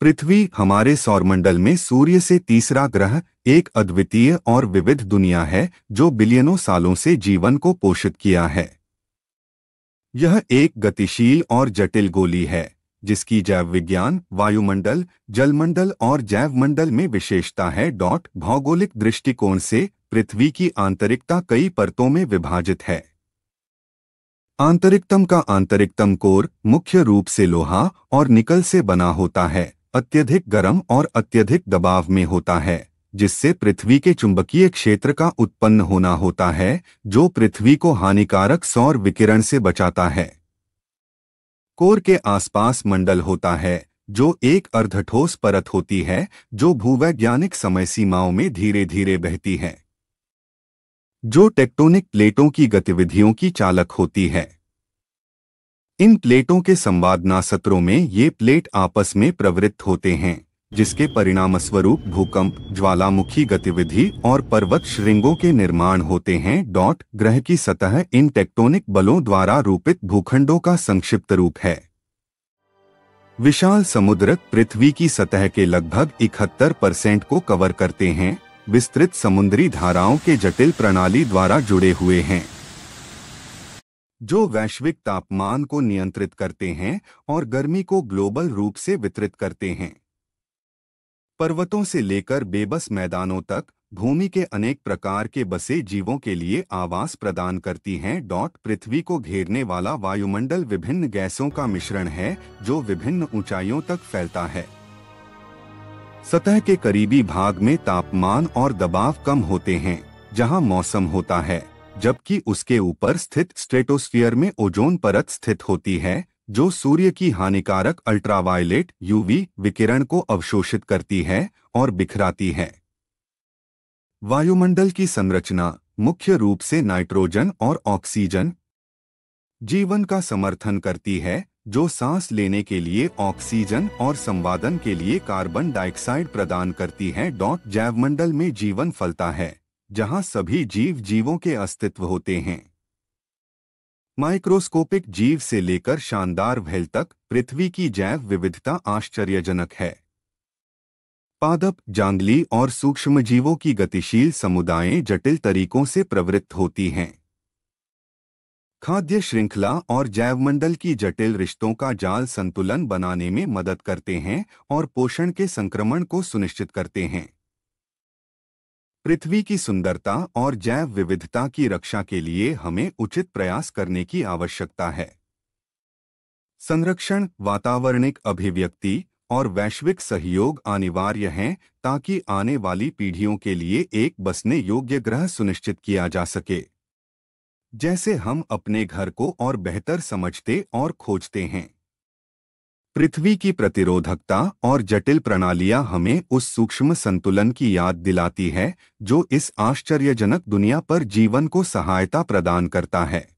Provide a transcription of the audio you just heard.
पृथ्वी हमारे सौरमंडल में सूर्य से तीसरा ग्रह एक अद्वितीय और विविध दुनिया है जो बिलियनों सालों से जीवन को पोषित किया है यह एक गतिशील और जटिल गोली है जिसकी जैव विज्ञान वायुमंडल जलमंडल और जैवमंडल में विशेषता है डॉट भौगोलिक दृष्टिकोण से पृथ्वी की आंतरिकता कई परतों में विभाजित है आंतरिकतम का आंतरिकतम कोर मुख्य रूप से लोहा और निकल से बना होता है अत्यधिक गर्म और अत्यधिक दबाव में होता है जिससे पृथ्वी के चुंबकीय क्षेत्र का उत्पन्न होना होता है जो पृथ्वी को हानिकारक सौर विकिरण से बचाता है कोर के आसपास मंडल होता है जो एक अर्धठोस परत होती है जो भूवैज्ञानिक समय सीमाओं में धीरे धीरे बहती है जो टेक्टोनिक प्लेटों की गतिविधियों की चालक होती है इन प्लेटों के संवादना सत्रों में ये प्लेट आपस में प्रवृत्त होते हैं जिसके परिणामस्वरूप भूकंप ज्वालामुखी गतिविधि और पर्वत श्रृंगों के निर्माण होते हैं डॉट ग्रह की सतह इन टेक्टोनिक बलों द्वारा रूपित भूखंडों का संक्षिप्त रूप है विशाल समुद्र पृथ्वी की सतह के लगभग इकहत्तर परसेंट को कवर करते हैं विस्तृत समुद्री धाराओं के जटिल प्रणाली द्वारा जुड़े हुए हैं जो वैश्विक तापमान को नियंत्रित करते हैं और गर्मी को ग्लोबल रूप से वितरित करते हैं पर्वतों से लेकर बेबस मैदानों तक भूमि के अनेक प्रकार के बसे जीवों के लिए आवास प्रदान करती हैं डॉट पृथ्वी को घेरने वाला वायुमंडल विभिन्न गैसों का मिश्रण है जो विभिन्न ऊंचाइयों तक फैलता है सतह के करीबी भाग में तापमान और दबाव कम होते हैं जहां मौसम होता है जबकि उसके ऊपर स्थित स्ट्रेटोस्फीयर में ओजोन परत स्थित होती है जो सूर्य की हानिकारक अल्ट्रावायलेट यूवी विकिरण को अवशोषित करती है और बिखराती है वायुमंडल की संरचना मुख्य रूप से नाइट्रोजन और ऑक्सीजन जीवन का समर्थन करती है जो सांस लेने के लिए ऑक्सीजन और संवादन के लिए कार्बन डाइऑक्साइड प्रदान करती है डॉट जैवमंडल में जीवन फलता है जहां सभी जीव जीवों के अस्तित्व होते हैं माइक्रोस्कोपिक जीव से लेकर शानदार वहल तक पृथ्वी की जैव विविधता आश्चर्यजनक है पादप जांगली और सूक्ष्म जीवों की गतिशील समुदायें जटिल तरीकों से प्रवृत्त होती हैं खाद्य श्रृंखला और जैवमंडल की जटिल रिश्तों का जाल संतुलन बनाने में मदद करते हैं और पोषण के संक्रमण को सुनिश्चित करते हैं पृथ्वी की सुंदरता और जैव विविधता की रक्षा के लिए हमें उचित प्रयास करने की आवश्यकता है संरक्षण वातावरणिक अभिव्यक्ति और वैश्विक सहयोग अनिवार्य हैं ताकि आने वाली पीढ़ियों के लिए एक बसने योग्य ग्रह सुनिश्चित किया जा सके जैसे हम अपने घर को और बेहतर समझते और खोजते हैं पृथ्वी की प्रतिरोधकता और जटिल प्रणालियां हमें उस सूक्ष्म संतुलन की याद दिलाती है जो इस आश्चर्यजनक दुनिया पर जीवन को सहायता प्रदान करता है